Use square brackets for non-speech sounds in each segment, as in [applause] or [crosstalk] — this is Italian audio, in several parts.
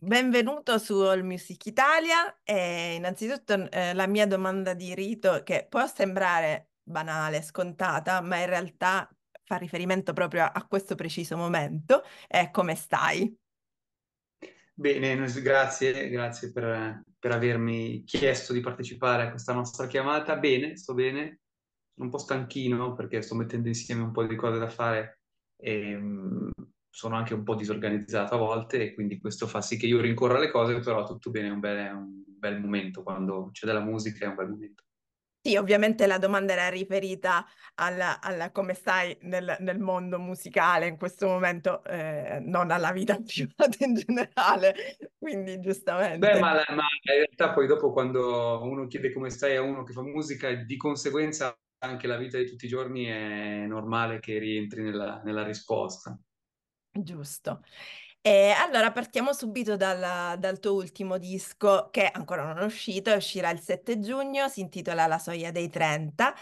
Benvenuto su All Music Italia e innanzitutto eh, la mia domanda di rito che può sembrare banale, scontata, ma in realtà fa riferimento proprio a, a questo preciso momento è come stai? Bene, grazie, grazie per, per avermi chiesto di partecipare a questa nostra chiamata. Bene, sto bene, un po' stanchino perché sto mettendo insieme un po' di cose da fare e, ehm, sono anche un po' disorganizzato a volte e quindi questo fa sì che io rincorra le cose, però tutto bene, è un bel, è un bel momento quando c'è della musica, è un bel momento. Sì, ovviamente la domanda era riferita alla, alla come stai nel, nel, mondo musicale in questo momento, eh, non alla vita [laughs] privata in generale, quindi giustamente. Beh, ma, ma, in realtà poi dopo quando uno chiede come stai a uno che fa musica, di conseguenza anche la vita di tutti i giorni è normale che rientri nella, nella risposta. Giusto. E allora partiamo subito dalla, dal tuo ultimo disco che ancora non è uscito, uscirà il 7 giugno, si intitola La soglia dei 30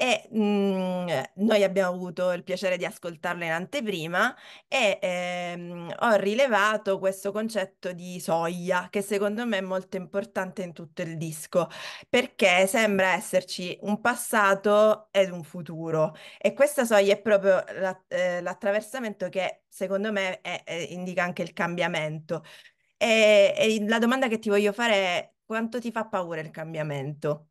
e mh, mhmm, noi abbiamo avuto il piacere di ascoltarla in anteprima e ehm, ho rilevato questo concetto di soglia che secondo me è molto importante in tutto il disco perché sembra esserci un passato ed un futuro e questa soglia è proprio la, eh, l'attraversamento che secondo me è, è, eh, indica anche il cambiamento. E, e la domanda che ti voglio fare è quanto ti fa paura il cambiamento?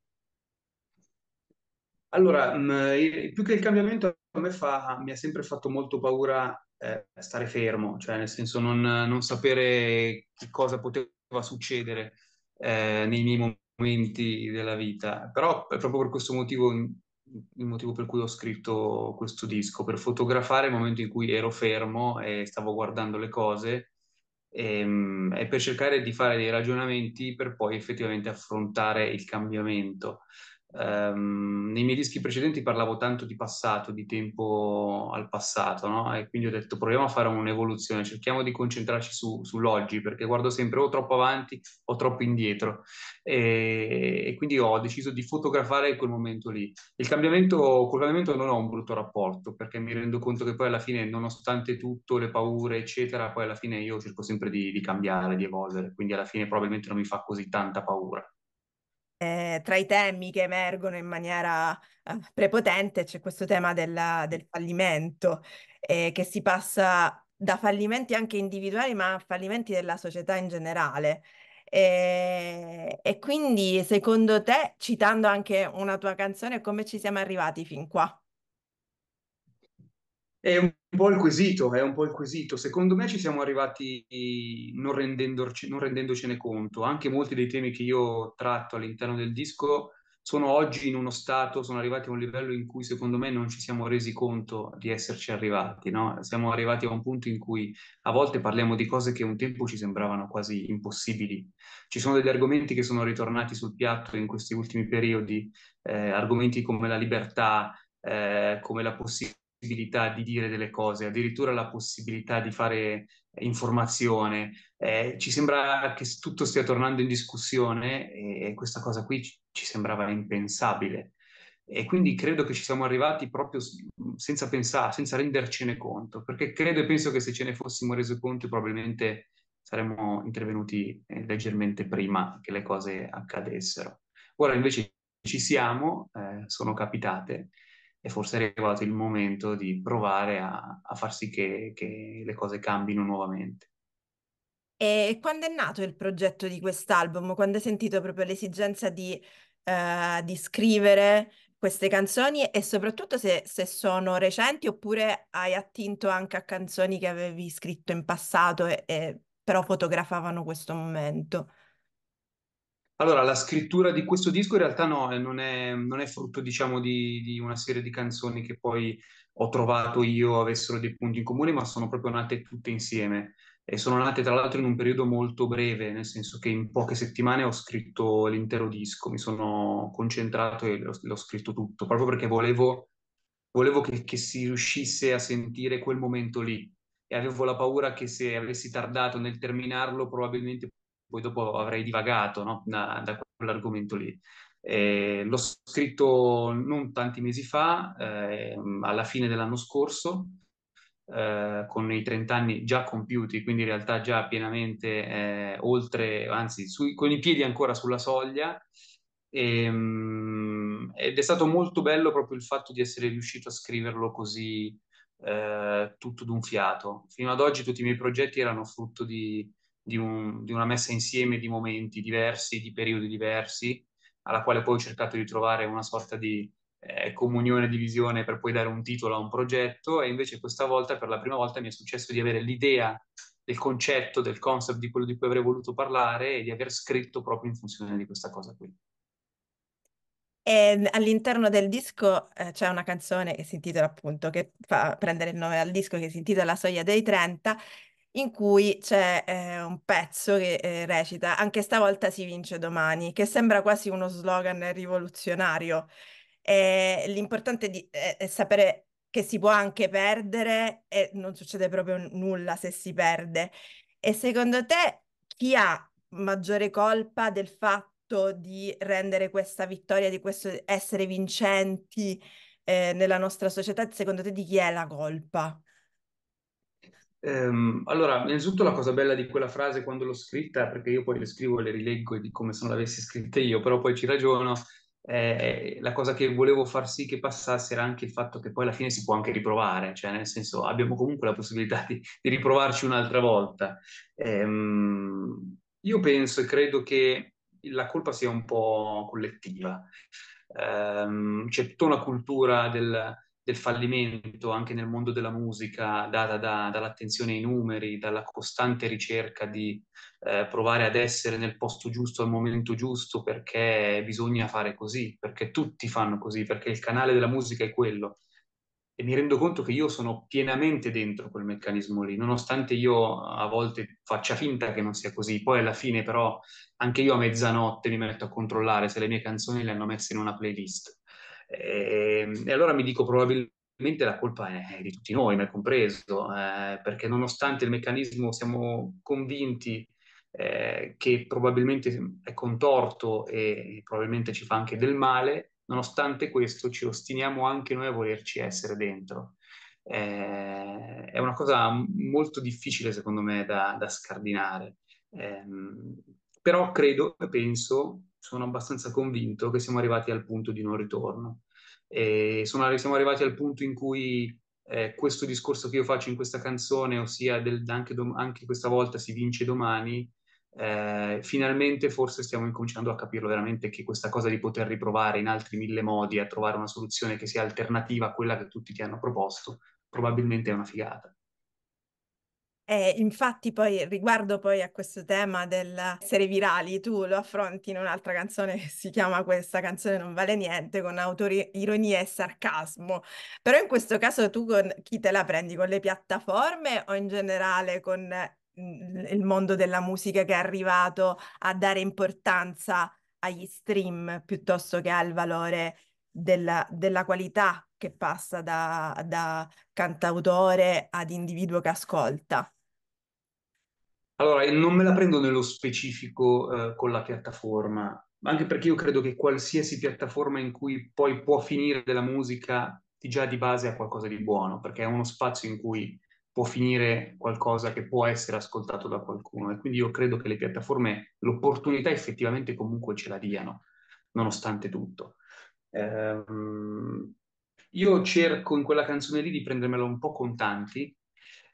Allora, mm, più che il cambiamento a me fa, mi ha sempre fatto molto paura eh, stare fermo, cioè nel senso non, non sapere che cosa poteva succedere eh, nei miei momenti della vita. Però è proprio per questo motivo, il motivo per cui ho scritto questo disco, per fotografare il momento in cui ero fermo e stavo guardando le cose e, ehm, e per cercare di fare dei ragionamenti per poi effettivamente affrontare il cambiamento. Um, nei miei dischi precedenti parlavo tanto di passato, di tempo al passato, no? E quindi ho detto proviamo a fare un'evoluzione, cerchiamo di concentrarci su, sull'oggi, perché guardo sempre o troppo avanti o troppo indietro. E, e, quindi ho deciso di fotografare quel momento lì. Il cambiamento, col cambiamento non ho un brutto rapporto, perché mi rendo conto che poi alla fine, nonostante tutto, le paure, eccetera, poi alla fine io cerco sempre di, di cambiare, di evolvere, quindi alla fine probabilmente non mi fa così tanta paura eh, tra i temi che emergono in maniera eh, prepotente c'è questo tema della, del fallimento, eh, che si passa da fallimenti anche individuali, ma fallimenti della società in generale. E, eh, e quindi, secondo te, citando anche una tua canzone, come ci siamo arrivati fin qua? È un po' il quesito, è un po' il quesito. Secondo me ci siamo arrivati non, non, rendendocene conto. Anche molti dei temi che io tratto all'interno del disco sono oggi in uno stato, sono arrivati a un livello in cui secondo me non ci siamo resi conto di esserci arrivati. No? Siamo arrivati a un punto in cui a volte parliamo di cose che un tempo ci sembravano quasi impossibili. Ci sono degli argomenti che sono ritornati sul piatto in questi ultimi periodi, eh, argomenti come la libertà, eh, come la possibilità possibilità di dire delle cose, addirittura la possibilità di fare informazione. Eh, ci sembra che tutto stia tornando in discussione e, questa cosa qui ci sembrava impensabile. E quindi credo che ci siamo arrivati proprio senza pensare, senza rendercene conto, perché credo e penso che se ce ne fossimo resi conto probabilmente saremmo intervenuti eh, leggermente prima che le cose accadessero. Ora invece ci siamo, eh, sono capitate è forse arrivato il momento di provare a, a far sì che, che le cose cambino nuovamente. E quando è nato il progetto di quest'album? Quando hai sentito proprio l'esigenza di, uh, di scrivere queste canzoni e soprattutto se, se, sono recenti oppure hai attinto anche a canzoni che avevi scritto in passato e, e però fotografavano questo momento? Allora, la scrittura di questo disco in realtà no, eh, non è, non è frutto, diciamo, di, di, una serie di canzoni che poi ho trovato io avessero dei punti in comune, ma sono proprio nate tutte insieme. E sono nate tra l'altro in un periodo molto breve, nel senso che in poche settimane ho scritto l'intero disco, mi sono concentrato e l'ho, scritto tutto, proprio perché volevo, volevo che, che si riuscisse a sentire quel momento lì. E avevo la paura che se avessi tardato nel terminarlo probabilmente poi dopo avrei divagato no? da, da quell'argomento lì. Eh, l'ho scritto non tanti mesi fa, eh, alla fine dell'anno scorso, eh, con i 30 anni già compiuti, quindi in realtà già pienamente eh, oltre, anzi su, con i piedi ancora sulla soglia. E, ehm, mh, ed è stato molto bello proprio il fatto di essere riuscito a scriverlo così eh, tutto d'un fiato. Fino ad oggi tutti i miei progetti erano frutto di, di, un, di una messa insieme di momenti diversi, di periodi diversi, alla quale poi ho cercato di trovare una sorta di, eh, comunione di visione per poi dare un titolo a un progetto e invece questa volta per la prima volta mi è successo di avere l'idea del concetto, del concept di quello di cui avrei voluto parlare e di aver scritto proprio in funzione di questa cosa qui. E ehm, all'interno del disco eh, c'è una canzone che si intitola appunto, che fa prendere il nome al disco, che si intitola La soglia dei 30 in cui c'è eh, un pezzo che eh, recita Anche stavolta si vince domani, che sembra quasi uno slogan rivoluzionario. Eh, l'importante di, è, è sapere che si può anche perdere e non succede proprio nulla se si perde. E secondo te chi ha maggiore colpa del fatto di rendere questa vittoria, di questo essere vincenti eh, nella nostra società? Secondo te di chi è la colpa? Ehm, allora, innanzitutto la cosa bella di quella frase quando l'ho scritta, perché io poi le scrivo e le rileggo e di come se non l'avessi scritta io, però poi ci ragiono, eh, la cosa che volevo far sì che passasse era anche il fatto che poi alla fine si può anche riprovare, cioè nel senso abbiamo comunque la possibilità di, di riprovarci un'altra volta. Ehm, io penso e credo che la colpa sia un po' collettiva. Um, c'è tutta una cultura del, del fallimento anche nel mondo della musica, data da, dall'attenzione ai numeri, dalla costante ricerca di eh, provare ad essere nel posto giusto al momento giusto perché bisogna fare così, perché tutti fanno così, perché il canale della musica è quello. E mi rendo conto che io sono pienamente dentro quel meccanismo lì, nonostante io a volte faccia finta che non sia così. Poi alla fine però anche io a mezzanotte mi metto a controllare se le mie canzoni le hanno messe in una playlist e, ehm, e allora mi dico probabilmente la colpa è di tutti noi, me compreso, eh, perché nonostante il meccanismo siamo convinti eh, che probabilmente è contorto e probabilmente ci fa anche del male, nonostante questo ci ostiniamo anche noi a volerci essere dentro. Eh, è una cosa molto difficile secondo me da, da scardinare, ehm, però credo e penso sono abbastanza convinto che siamo arrivati al punto di non ritorno. E sono, siamo arrivati al punto in cui eh, questo discorso che io faccio in questa canzone, ossia del, anche, dom- anche, questa volta si vince domani, eh, finalmente forse stiamo incominciando a capirlo veramente che questa cosa di poter riprovare in altri mille modi a trovare una soluzione che sia alternativa a quella che tutti ti hanno proposto, probabilmente è una figata. E infatti poi riguardo poi a questo tema dell'essere virali, tu lo affronti in un'altra canzone che si chiama Questa canzone non vale niente con autori ironia e sarcasmo. Però in questo caso tu con chi te la prendi? Con le piattaforme o in generale con mhmm, il mondo della musica che è arrivato a dare importanza agli stream piuttosto che al valore della, della qualità che passa da, da cantautore ad individuo che ascolta? Allora, non me la prendo nello specifico eh, con la piattaforma, anche perché io credo che qualsiasi piattaforma in cui poi può finire della musica di già di base ha qualcosa di buono, perché è uno spazio in cui può finire qualcosa che può essere ascoltato da qualcuno e quindi io credo che le piattaforme l'opportunità effettivamente comunque ce la diano, nonostante tutto. Ehm, io cerco in quella canzone lì di prendermela un po' con tanti,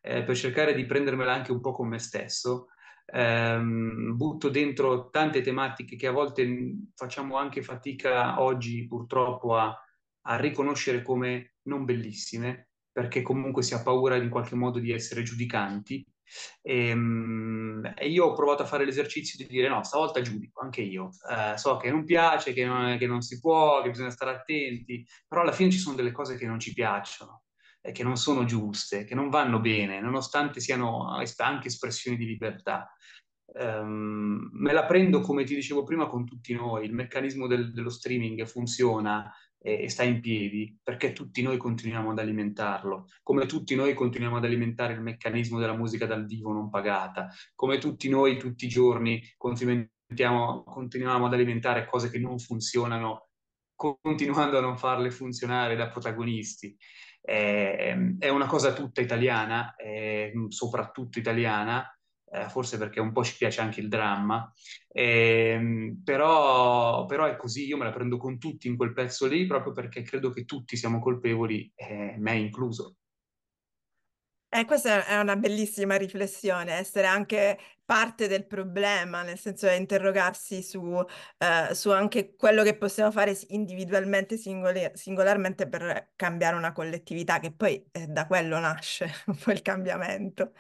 eh, per cercare di prendermela anche un po' con me stesso. Ehm, butto dentro tante tematiche che a volte mm, facciamo anche fatica oggi purtroppo a, a riconoscere come non bellissime, perché comunque si ha paura in qualche modo di essere giudicanti. E, ehm, e, io ho provato a fare l'esercizio di dire no, stavolta giudico anche io. Eh, so che non piace, che non, che non, si può, che bisogna stare attenti, però alla fine ci sono delle cose che non ci piacciono. Eh, che non sono giuste, che non vanno bene, nonostante siano anche espressioni di libertà. Um, me la prendo, come ti dicevo prima, con tutti noi. Il meccanismo del, dello streaming funziona e, e, sta in piedi perché tutti noi continuiamo ad alimentarlo, come tutti noi continuiamo ad alimentare il meccanismo della musica dal vivo non pagata, come tutti noi tutti i giorni continuiamo ad alimentare cose che non funzionano, continuando a non farle funzionare da protagonisti. Ehm, è una cosa tutta italiana, ehm, soprattutto italiana, eh, forse perché un po' ci piace anche il dramma, eh, però, però, è così, io me la prendo con tutti in quel pezzo lì proprio perché credo che tutti siamo colpevoli, eh, me incluso. Eh, questa è una bellissima riflessione, essere anche parte del problema, nel senso è interrogarsi su, eh, su anche quello che possiamo fare individualmente, singoli- singolarmente per cambiare una collettività, che poi eh, da quello nasce [laughs] un po' il cambiamento.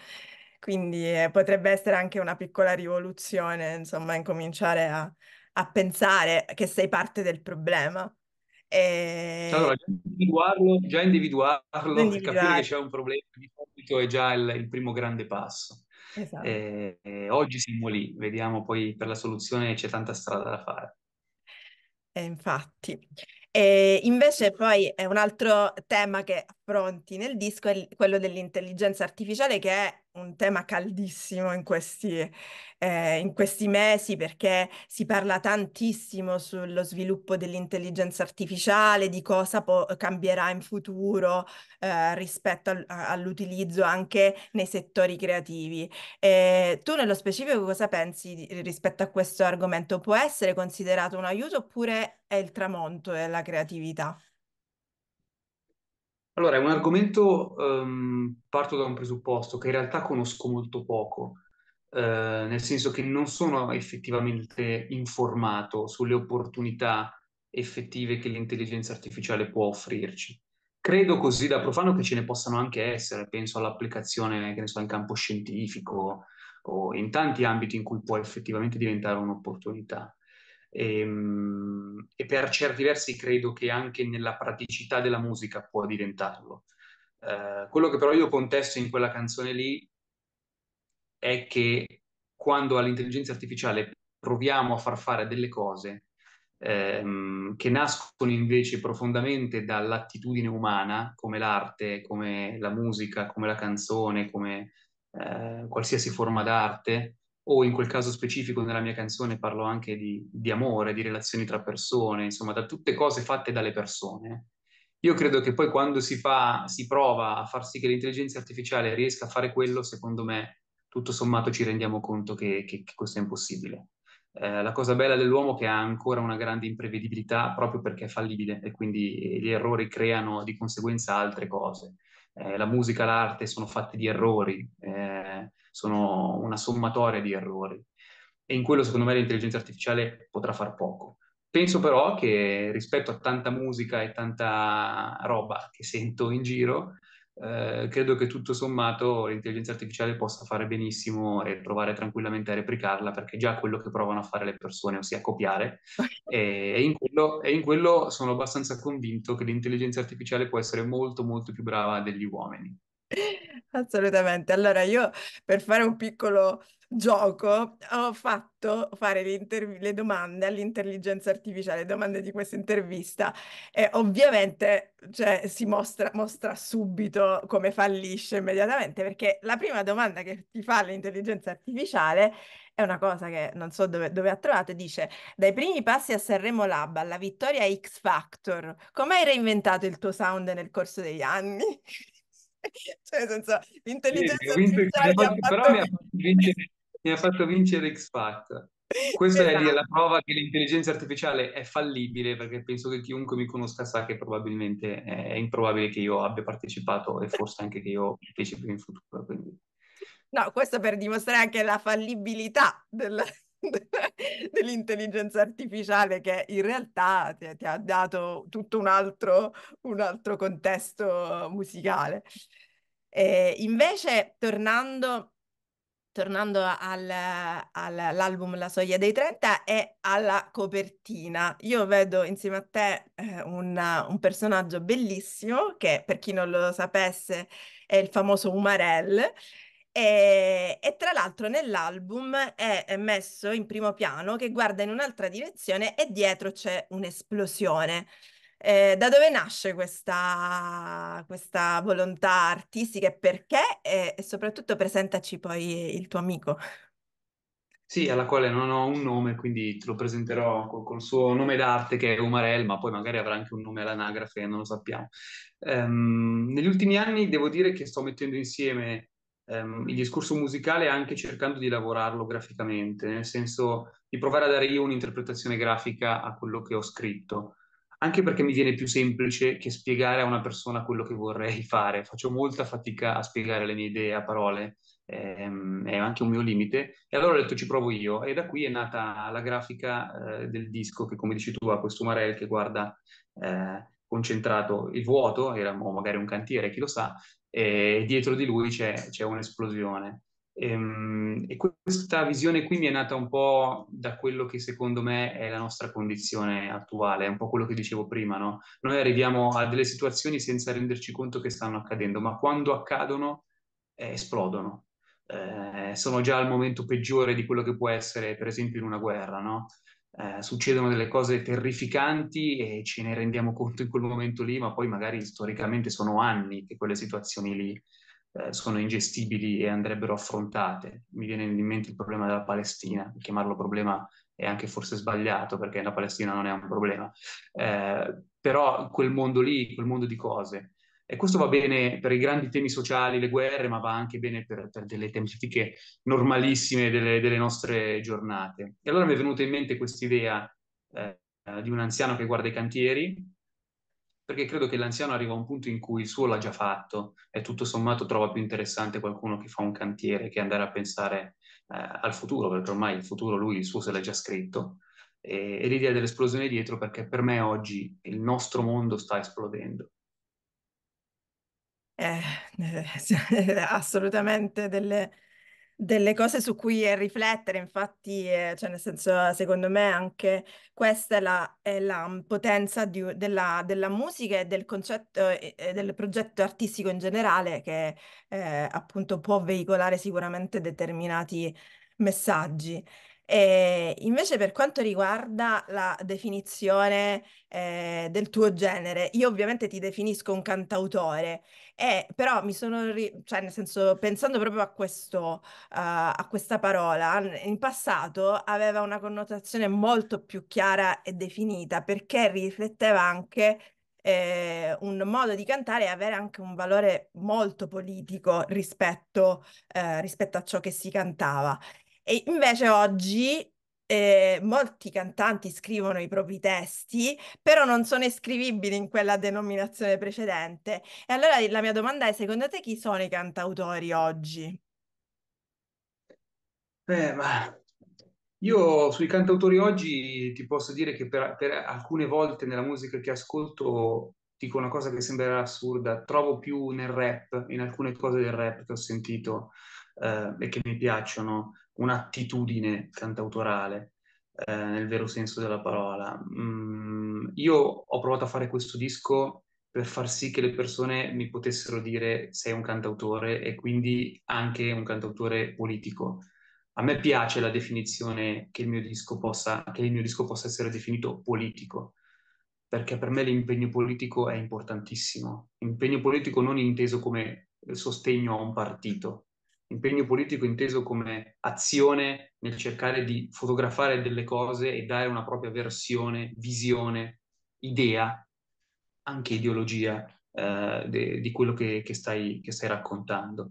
Quindi eh, potrebbe essere anche una piccola rivoluzione, insomma, incominciare a, a pensare che sei parte del problema. E... Allora, già individuarlo, già individuarlo, individuarlo. [laughs] capire che c'è un problema subito è già il, il primo grande passo. Esatto. Eh, oggi siamo lì, vediamo poi per la soluzione c'è tanta strada da fare. Eh, infatti. E eh, invece poi è un altro tema che affronti nel disco è quello dell'intelligenza artificiale che è un tema caldissimo in questi, eh, in questi, mesi perché si parla tantissimo sullo sviluppo dell'intelligenza artificiale, di cosa po- cambierà in futuro eh, rispetto al- all'utilizzo anche nei settori creativi. Eh, tu nello specifico cosa pensi di- rispetto a questo argomento? Può essere considerato un aiuto oppure è il tramonto della creatività? Allora, è un argomento, ehm, parto da un presupposto che in realtà conosco molto poco, eh, nel senso che non sono effettivamente informato sulle opportunità effettive che l'intelligenza artificiale può offrirci. Credo così da profano che ce ne possano anche essere, penso all'applicazione, che ne so, in campo scientifico o in tanti ambiti in cui può effettivamente diventare un'opportunità. E, ehm, e, per certi versi credo che anche nella praticità della musica può diventarlo. Eh, quello che però io contesto in quella canzone lì è che quando all'intelligenza artificiale proviamo a far fare delle cose ehm, che nascono invece profondamente dall'attitudine umana, come l'arte, come la musica, come la canzone, come eh, qualsiasi forma d'arte, o in quel caso specifico nella mia canzone parlo anche di, di amore, di relazioni tra persone, insomma, da tutte cose fatte dalle persone. Io credo che poi quando si, fa, si prova a far sì che l'intelligenza artificiale riesca a fare quello, secondo me, tutto sommato ci rendiamo conto che, che, che questo è impossibile. Eh, la cosa bella dell'uomo è che ha ancora una grande imprevedibilità proprio perché è fallibile e quindi gli errori creano di conseguenza altre cose. Eh, la musica, l'arte sono fatte di errori. Eh, sono una sommatoria di errori e in quello secondo me l'intelligenza artificiale potrà far poco. Penso però che rispetto a tanta musica e tanta roba che sento in giro, eh, credo che tutto sommato l'intelligenza artificiale possa fare benissimo e provare tranquillamente a replicarla perché già quello che provano a fare le persone, ossia copiare, [laughs] e, eh, e, in quello, e, in quello, sono abbastanza convinto che l'intelligenza artificiale può essere molto molto più brava degli uomini. [laughs] Assolutamente. Allora, io per fare un piccolo gioco ho fatto fare le domande all'intelligenza artificiale, domande di questa intervista e ovviamente cioè, si mostra, mostra subito come fallisce immediatamente perché la prima domanda che ti fa l'intelligenza artificiale è una cosa che non so dove, dove, ha trovato, dice dai primi passi a Sanremo Lab alla vittoria X Factor, come hai reinventato il tuo sound nel corso degli anni? cioè, senza l'intelligenza sì, vinto, artificiale però mi ha, vincere, mi ha fatto vincere X Factor. Questa esatto. è la prova che l'intelligenza artificiale è fallibile, perché penso che chiunque mi conosca sa che probabilmente è improbabile che io abbia partecipato e forse anche che io partecipi in futuro. Quindi. No, questo per dimostrare anche la fallibilità della [laughs] dell'intelligenza artificiale che in realtà ti, ti ha dato tutto un altro, un altro contesto musicale. E invece, tornando, tornando al, all'album La soglia dei 30 e alla copertina, io vedo insieme a te eh, un, un personaggio bellissimo che, per chi non lo sapesse, è il famoso Umarell e, e, tra l'altro nell'album è messo in primo piano che guarda in un'altra direzione e dietro c'è un'esplosione. Eh, da dove nasce questa, questa volontà artistica e perché? E, e, soprattutto presentaci poi il tuo amico. Sì, alla quale non ho un nome, quindi te lo presenterò col, col suo nome d'arte che è Umarel, ma poi magari avrà anche un nome all'anagrafe, non lo sappiamo. Um, negli ultimi anni devo dire che sto mettendo insieme ehm, il discorso musicale anche cercando di lavorarlo graficamente, nel senso di provare a dare io un'interpretazione grafica a quello che ho scritto, anche perché mi viene più semplice che spiegare a una persona quello che vorrei fare. Faccio molta fatica a spiegare le mie idee a parole, ehm, è anche un mio limite. E allora ho detto ci provo io e da qui è nata la grafica eh, del disco che come dici tu ha questo Marel che guarda... Eh, concentrato il vuoto, era magari un cantiere, chi lo sa, e dietro di lui c'è, c'è un'esplosione. E, ehm, e, questa visione qui mi è nata un po' da quello che secondo me è la nostra condizione attuale, è un po' quello che dicevo prima, no? Noi arriviamo a delle situazioni senza renderci conto che stanno accadendo, ma quando accadono eh, esplodono. Eh, sono già al momento peggiore di quello che può essere, per esempio, in una guerra, no? Eh, succedono delle cose terrificanti e ce ne rendiamo conto in quel momento lì, ma poi magari storicamente sono anni che quelle situazioni lì eh, sono ingestibili e andrebbero affrontate. Mi viene in mente il problema della Palestina, chiamarlo problema è anche forse sbagliato perché la Palestina non è un problema, eh, però quel mondo lì, quel mondo di cose e questo va bene per i grandi temi sociali, le guerre, ma va anche bene per, per delle tematiche normalissime delle, delle, nostre giornate. E allora mi è venuta in mente quest'idea eh, di un anziano che guarda i cantieri, perché credo che l'anziano arriva a un punto in cui il suo l'ha già fatto e tutto sommato trova più interessante qualcuno che fa un cantiere che andare a pensare eh, al futuro, perché ormai il futuro lui il suo se l'ha già scritto. E, e l'idea dell'esplosione dietro perché per me oggi il nostro mondo sta esplodendo eh, eh [laughs] assolutamente delle, delle cose su cui riflettere, infatti, eh, cioè nel senso, secondo me anche questa è la, è la potenza di, della, della, musica e del concetto e del progetto artistico in generale che eh, appunto può veicolare sicuramente determinati messaggi. E ehm, invece per quanto riguarda la definizione eh, del tuo genere, io ovviamente ti definisco un cantautore, eh, però mi sono, cioè nel senso, pensando proprio a, questo, uh, a questa parola, in passato aveva una connotazione molto più chiara e definita perché rifletteva anche eh, un modo di cantare e avere anche un valore molto politico rispetto, eh, rispetto a ciò che si cantava. E invece oggi eh, molti cantanti scrivono i propri testi, però non sono iscrivibili in quella denominazione precedente. E allora la mia domanda è, secondo te chi sono i cantautori oggi? Eh, ma io sui cantautori oggi ti posso dire che per, per, alcune volte nella musica che ascolto dico una cosa che sembrerà assurda, trovo più nel rap, in alcune cose del rap che ho sentito eh, e che mi piacciono, un'attitudine cantautorale eh, nel vero senso della parola. Mm, io ho provato a fare questo disco per far sì che le persone mi potessero dire sei un cantautore e quindi anche un cantautore politico. A me piace la definizione che il mio disco possa, il mio disco possa essere definito politico, perché per me l'impegno politico è importantissimo. Impegno politico non inteso come sostegno a un partito, impegno politico inteso come azione nel cercare di fotografare delle cose e dare una propria versione, visione, idea, anche ideologia eh, de, di quello che, che, stai, che stai, raccontando.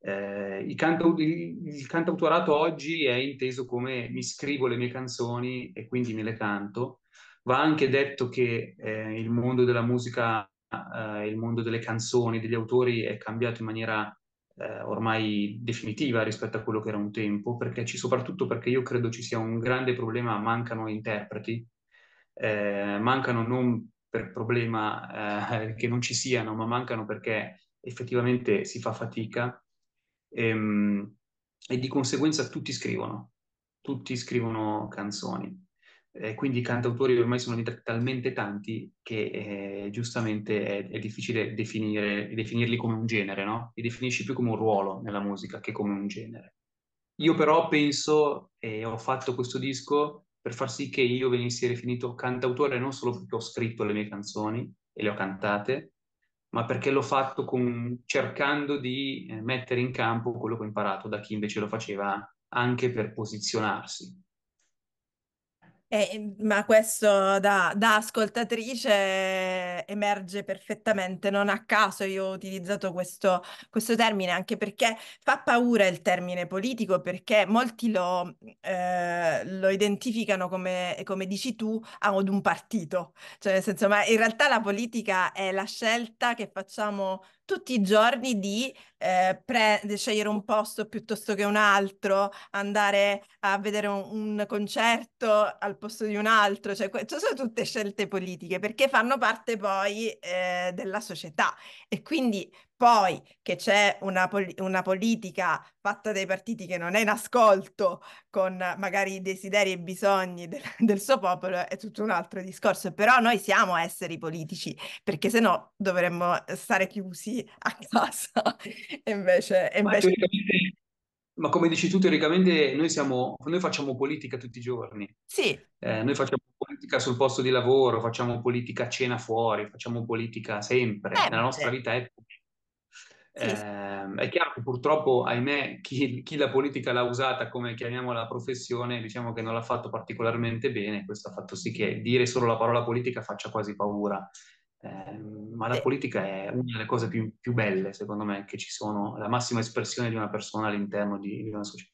Eh, il, canto, il, il, cantautorato oggi è inteso come mi scrivo le mie canzoni e quindi me le canto. Va anche detto che eh, il mondo della musica, eh, il mondo delle canzoni, degli autori è cambiato in maniera eh, ormai definitiva rispetto a quello che era un tempo, perché ci, soprattutto perché io credo ci sia un grande problema, mancano interpreti, eh, mancano non per problema eh, che non ci siano, ma mancano perché effettivamente si fa fatica ehm, e di conseguenza tutti scrivono, tutti scrivono canzoni eh, quindi i cantautori ormai sono diventati talmente tanti che eh, giustamente è, è difficile definire, definirli come un genere, no? Li definisci più come un ruolo nella musica che come un genere. Io però penso e eh, ho fatto questo disco per far sì che io venissi definito cantautore non solo perché ho scritto le mie canzoni e le ho cantate, ma perché l'ho fatto con, cercando di eh, mettere in campo quello che ho imparato da chi invece lo faceva anche per posizionarsi eh, ma questo da, da, ascoltatrice emerge perfettamente, non a caso io ho utilizzato questo, questo, termine anche perché fa paura il termine politico, perché molti lo, eh, lo identificano come, come, dici tu ad un partito, cioè nel senso, ma in realtà la politica è la scelta che facciamo tutti i giorni di eh, pre- scegliere un posto piuttosto che un altro, andare a vedere un, un concerto al posto di un altro, cioè que- cioè, sono tutte scelte politiche perché fanno parte poi eh, della società e quindi poi che c'è una, pol- una, politica fatta dai partiti che non è in ascolto con magari i desideri e i bisogni del, [laughs] del suo popolo è tutto un altro discorso, però noi siamo esseri politici perché sennò dovremmo stare chiusi a casa [laughs] e invece... E invece... Ma come dici tu, teoricamente noi, siamo, noi, facciamo politica tutti i giorni. Sì. Eh, noi facciamo politica sul posto di lavoro, facciamo politica a cena fuori, facciamo politica sempre. Beh, Nella nostra eh. vita è eh, è chiaro che purtroppo, ahimè, chi, chi, la politica l'ha usata come chiamiamola professione, diciamo che non l'ha fatto particolarmente bene, questo ha fatto sì che dire solo la parola politica faccia quasi paura. Eh, ma la eh. politica è una delle cose più, più, belle, secondo me, che ci sono, la massima espressione di una persona all'interno di, di una società.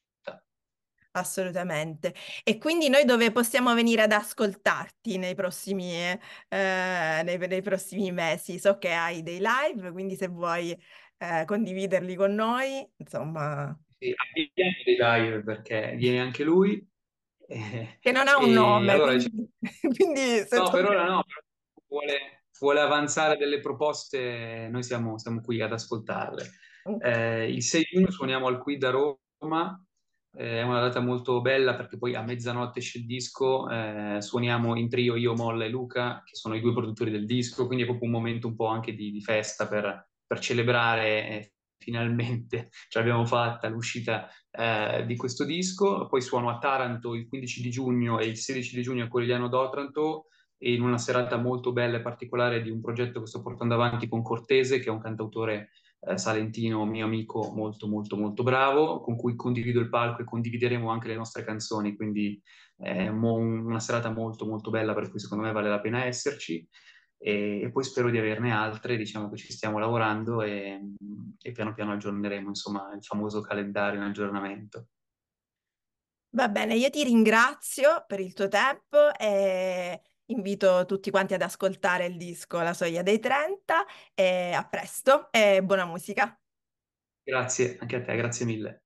Assolutamente. E quindi noi dove possiamo venire ad ascoltarti nei prossimi, eh, nei, nei prossimi mesi? So che hai dei live, quindi se vuoi eh, condividerli con noi, insomma. Sì, abbiamo dei live perché viene anche lui. che non ha un [laughs] nome. Allora, quindi, [laughs] quindi no, per ora no, vuole, vuole, avanzare delle proposte, noi siamo, siamo qui ad ascoltarle. Okay. Mm. Eh, il 6 giugno suoniamo al Qui da Roma è una data molto bella perché poi a mezzanotte esce il disco, eh, suoniamo in trio io, Molla e Luca, che sono i due produttori del disco, quindi è proprio un momento un po' anche di, di festa per, per celebrare eh, finalmente [laughs] ce l'abbiamo fatta l'uscita eh, di questo disco. Poi suono a Taranto il 15 di giugno e il 16 di giugno a Corigliano d'Otranto in una serata molto bella e particolare di un progetto che sto portando avanti con Cortese, che è un cantautore eh, salentino, mio amico molto molto molto bravo, con cui condivido il palco e condivideremo anche le nostre canzoni, quindi è eh, mo- una serata molto molto bella per cui secondo me vale la pena esserci e, e poi spero di averne altre, diciamo che ci stiamo lavorando e, e piano piano aggiorneremo insomma il famoso calendario in aggiornamento. Va bene, io ti ringrazio per il tuo tempo e invito tutti quanti ad ascoltare il disco La soglia dei 30 e a presto e buona musica. Grazie anche a te, grazie mille.